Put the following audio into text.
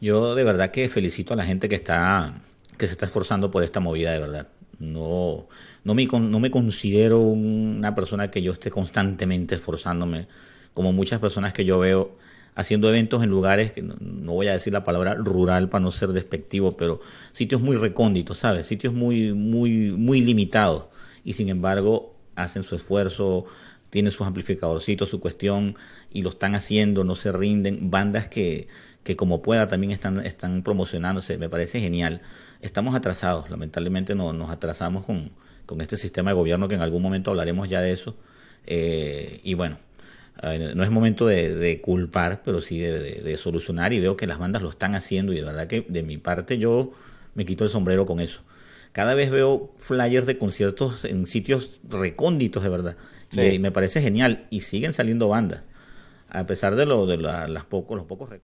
Yo de verdad que felicito a la gente que está que se está esforzando por esta movida de verdad. No, no, me, no me considero una persona que yo esté constantemente esforzándome, como muchas personas que yo veo haciendo eventos en lugares, que no, voy a decir la palabra rural para no ser despectivo, pero sitios muy recónditos, ¿sabes? Sitios muy, muy, muy limitados. Y sin embargo, hacen su esfuerzo, tienen sus amplificadorcitos, su cuestión, y lo están haciendo, no se rinden. Bandas que, que como pueda también están, están promocionándose, me parece genial. Estamos atrasados, lamentablemente no, nos atrasamos con, este sistema de gobierno que en algún momento hablaremos ya de eso. Eh, y bueno, eh, no es momento de, culpar, pero sí de, solucionar y veo que las bandas lo están haciendo y de verdad que de mi parte yo me quito el sombrero con eso. Cada vez veo flyers de conciertos en sitios recónditos de verdad y me parece genial y siguen saliendo bandas a pesar de, lo, de las pocos, los pocos recónditos